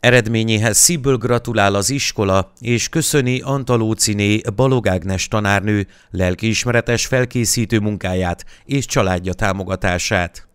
Eredményéhez szívből gratulál az iskola, és köszöni Antalóciné Balog Ágnes tanárnő lelkiismeretes felkészítő munkáját és családja támogatását.